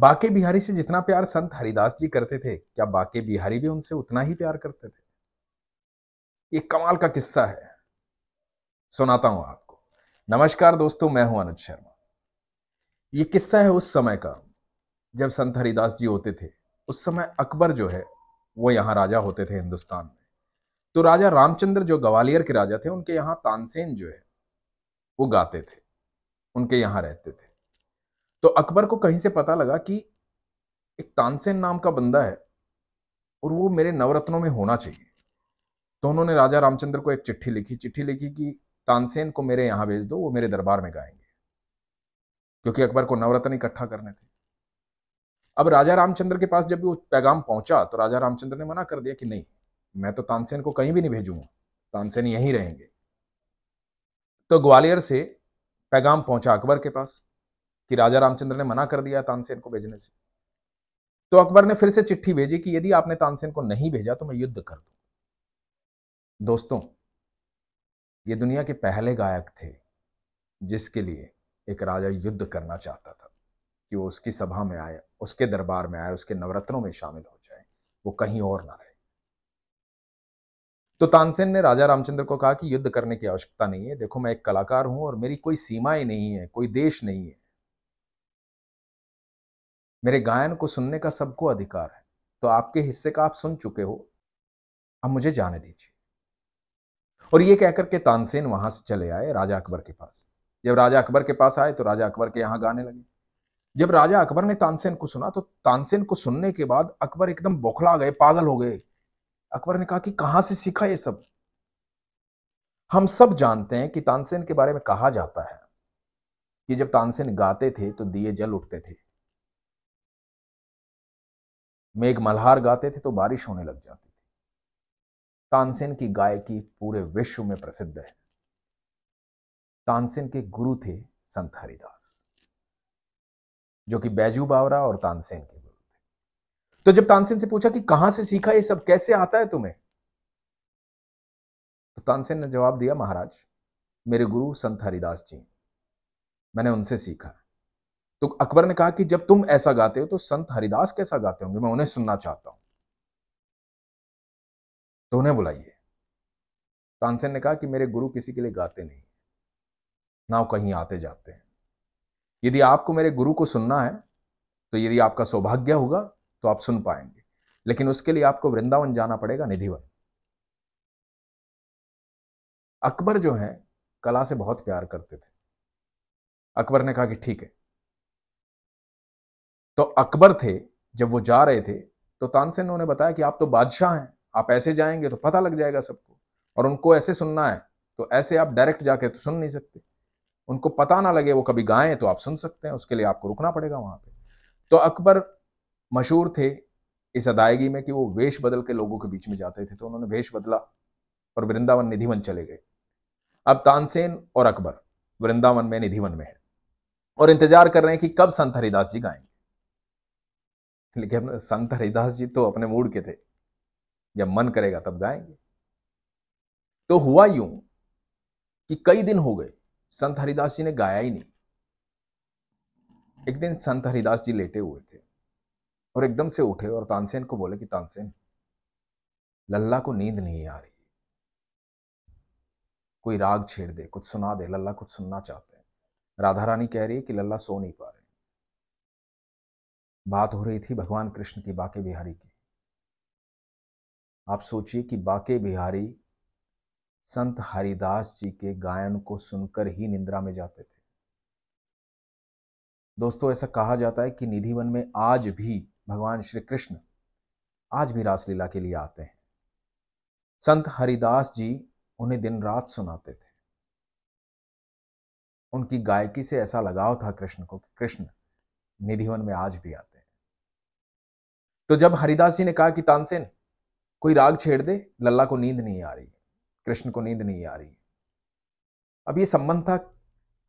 बाके बिहारी से जितना प्यार संत हरिदास जी करते थे क्या बाके बिहारी भी उनसे उतना ही प्यार करते थे ये कमाल का किस्सा है सुनाता हूं आपको नमस्कार दोस्तों मैं हूं अनुज शर्मा ये किस्सा है उस समय का जब संत हरिदास जी होते थे उस समय अकबर जो है वो यहाँ राजा होते थे हिंदुस्तान में तो राजा रामचंद्र जो ग्वालियर के राजा थे उनके यहाँ तानसेन जो है वो गाते थे उनके यहाँ रहते थे तो अकबर को कहीं से पता लगा कि एक तानसेन नाम का बंदा है और वो मेरे नवरत्नों में होना चाहिए तो उन्होंने राजा रामचंद्र को एक चिट्ठी लिखी चिट्ठी लिखी कि तानसेन को मेरे यहाँ भेज दो वो मेरे दरबार में गाएंगे क्योंकि अकबर को नवरत्न इकट्ठा करने थे अब राजा रामचंद्र के पास जब वो पैगाम पहुंचा तो राजा रामचंद्र ने मना कर दिया कि नहीं मैं तो तानसेन को कहीं भी नहीं भेजूंगा तानसेन यहीं रहेंगे तो ग्वालियर से पैगाम पहुंचा अकबर के पास कि राजा रामचंद्र ने मना कर दिया तानसेन को भेजने से तो अकबर ने फिर से चिट्ठी भेजी कि यदि आपने तानसेन को नहीं भेजा तो मैं युद्ध कर दू दोस्तों ये दुनिया के पहले गायक थे जिसके लिए एक राजा युद्ध करना चाहता था कि वो उसकी सभा में आए उसके दरबार में आए उसके नवरत्नों में शामिल हो जाए वो कहीं और ना रहे तो तानसेन ने राजा रामचंद्र को कहा कि युद्ध करने की आवश्यकता नहीं है देखो मैं एक कलाकार हूं और मेरी कोई सीमाएं नहीं है कोई देश नहीं है मेरे गायन को सुनने का सबको अधिकार है तो आपके हिस्से का आप सुन चुके हो अब मुझे जाने दीजिए और ये कहकर के तानसेन वहां से चले आए राजा अकबर के पास जब राजा अकबर के पास आए तो राजा अकबर के यहां गाने लगे जब राजा अकबर ने तानसेन को सुना तो तानसेन को सुनने के बाद अकबर एकदम बौखला गए पागल हो गए अकबर ने कहा कि कहाँ से सीखा ये सब हम सब जानते हैं कि तानसेन के बारे में कहा जाता है कि जब तानसेन गाते थे तो दिए जल उठते थे मेघ मल्हार गाते थे तो बारिश होने लग जाती थी तानसेन की गायकी पूरे विश्व में प्रसिद्ध है तानसेन के गुरु थे संत हरिदास जो कि बैजू बावरा और तानसेन के गुरु थे तो जब तानसेन से पूछा कि कहां से सीखा ये सब कैसे आता है तुम्हें तो तानसेन ने जवाब दिया महाराज मेरे गुरु संत हरिदास जी मैंने उनसे सीखा तो अकबर ने कहा कि जब तुम ऐसा गाते हो तो संत हरिदास कैसा गाते होंगे मैं उन्हें सुनना चाहता हूं तो उन्हें बुलाइए तानसेन ने कहा कि मेरे गुरु किसी के लिए गाते नहीं ना वो कहीं आते जाते हैं यदि आपको मेरे गुरु को सुनना है तो यदि आपका सौभाग्य होगा तो आप सुन पाएंगे लेकिन उसके लिए आपको वृंदावन जाना पड़ेगा निधिवन अकबर जो है कला से बहुत प्यार करते थे अकबर ने कहा कि ठीक है तो अकबर थे जब वो जा रहे थे तो तानसेन उन्होंने बताया कि आप तो बादशाह हैं आप ऐसे जाएंगे तो पता लग जाएगा सबको और उनको ऐसे सुनना है तो ऐसे आप डायरेक्ट जाके तो सुन नहीं सकते उनको पता ना लगे वो कभी गाएं तो आप सुन सकते हैं उसके लिए आपको रुकना पड़ेगा वहां पे तो अकबर मशहूर थे इस अदायगी में कि वो वेश बदल के लोगों के बीच में जाते थे तो उन्होंने वेश बदला और वृंदावन निधिवन चले गए अब तानसेन और अकबर वृंदावन में निधिवन में है और इंतजार कर रहे हैं कि कब संत हरिदास जी गाएंगे लेकिन संत हरिदास जी तो अपने मूड के थे जब मन करेगा तब गाएंगे तो हुआ यूं कि कई दिन हो गए संत हरिदास जी ने गाया ही नहीं एक दिन संत हरिदास जी लेटे हुए थे और एकदम से उठे और तानसेन को बोले कि तानसेन लल्ला को नींद नहीं आ रही कोई राग छेड़ दे कुछ सुना दे लल्ला कुछ सुनना चाहते हैं राधा रानी कह रही है कि लल्ला सो नहीं पा रहे बात हो रही थी भगवान कृष्ण की बाके बिहारी की आप सोचिए कि बाके बिहारी संत हरिदास जी के गायन को सुनकर ही निंद्रा में जाते थे दोस्तों ऐसा कहा जाता है कि निधिवन में आज भी भगवान श्री कृष्ण आज भी रासलीला के लिए आते हैं संत हरिदास जी उन्हें दिन रात सुनाते थे उनकी गायकी से ऐसा लगाव था कृष्ण को कि कृष्ण निधिवन में आज भी आते तो जब हरिदास जी ने कहा कि तानसेन कोई राग छेड़ दे लल्ला को नींद नहीं आ रही कृष्ण को नींद नहीं आ रही अब ये संबंध था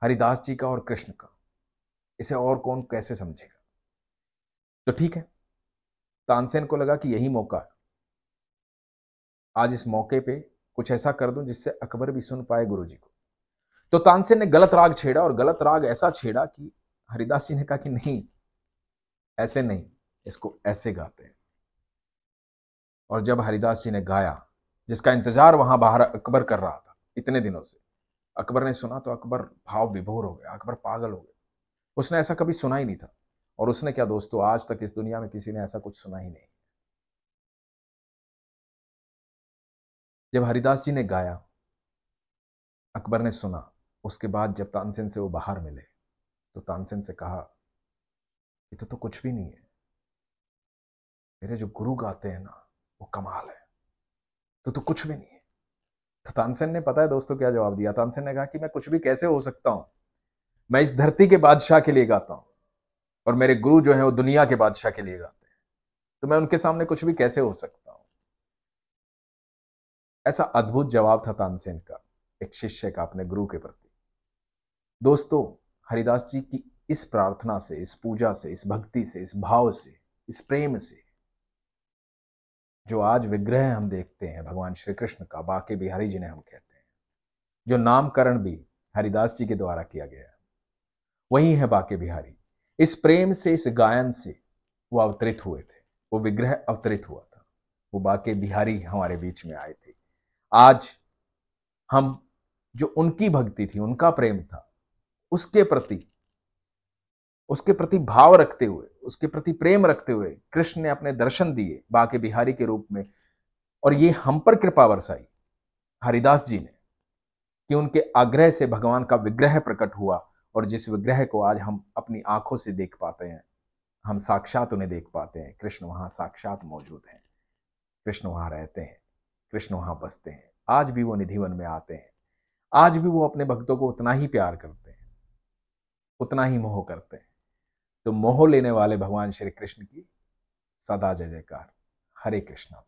हरिदास जी का और कृष्ण का इसे और कौन कैसे समझेगा तो ठीक है तानसेन को लगा कि यही मौका है आज इस मौके पे कुछ ऐसा कर दूं जिससे अकबर भी सुन पाए गुरु जी को तो तानसेन ने गलत राग छेड़ा और गलत राग ऐसा छेड़ा कि हरिदास जी ने कहा कि नहीं ऐसे नहीं इसको ऐसे गाते हैं और जब हरिदास जी ने गाया जिसका इंतजार वहां बाहर अकबर कर रहा था इतने दिनों से अकबर ने सुना तो अकबर भाव विभोर हो गया अकबर पागल हो गया उसने ऐसा कभी सुना ही नहीं था और उसने क्या दोस्तों आज तक इस दुनिया में किसी ने ऐसा कुछ सुना ही नहीं जब हरिदास जी ने गाया अकबर ने सुना उसके बाद जब तानसेन से वो बाहर मिले तो तानसेन से कहा ये तो, तो कुछ भी नहीं है मेरे जो गुरु गाते हैं ना वो कमाल है तो तू तो कुछ भी नहीं है तो तानसेन ने पता है दोस्तों क्या जवाब दिया तानसेन ने कहा कि मैं कुछ भी कैसे हो सकता हूं मैं इस धरती के बादशाह के लिए गाता हूं और मेरे गुरु जो है वो दुनिया के बादशाह के लिए गाते हैं तो मैं उनके सामने कुछ भी कैसे हो सकता हूं ऐसा अद्भुत जवाब था तानसेन का एक शिष्य का अपने गुरु के प्रति दोस्तों हरिदास जी की इस प्रार्थना से इस पूजा से इस भक्ति से इस भाव से इस प्रेम से जो आज विग्रह हम देखते हैं भगवान श्री कृष्ण का बाके बिहारी जिन्हें हम कहते हैं जो नामकरण भी हरिदास जी के द्वारा किया गया है वही है बाके बिहारी इस प्रेम से इस गायन से वो अवतरित हुए थे वो विग्रह अवतरित हुआ था वो बाके बिहारी हमारे बीच में आए थे आज हम जो उनकी भक्ति थी उनका प्रेम था उसके प्रति उसके प्रति भाव रखते हुए उसके प्रति प्रेम रखते हुए कृष्ण ने अपने दर्शन दिए बाके बिहारी के रूप में और ये हम पर कृपा बरसाई हरिदास जी ने कि उनके आग्रह से भगवान का विग्रह प्रकट हुआ और जिस विग्रह को आज हम अपनी आंखों से देख पाते हैं हम साक्षात उन्हें देख पाते हैं कृष्ण वहां साक्षात मौजूद हैं कृष्ण वहां रहते हैं कृष्ण वहां बसते हैं आज भी वो निधिवन में आते हैं आज भी वो अपने भक्तों को उतना ही प्यार करते हैं उतना ही मोह करते हैं तो मोह लेने वाले भगवान श्री कृष्ण की सदा जय जयकार हरे कृष्णा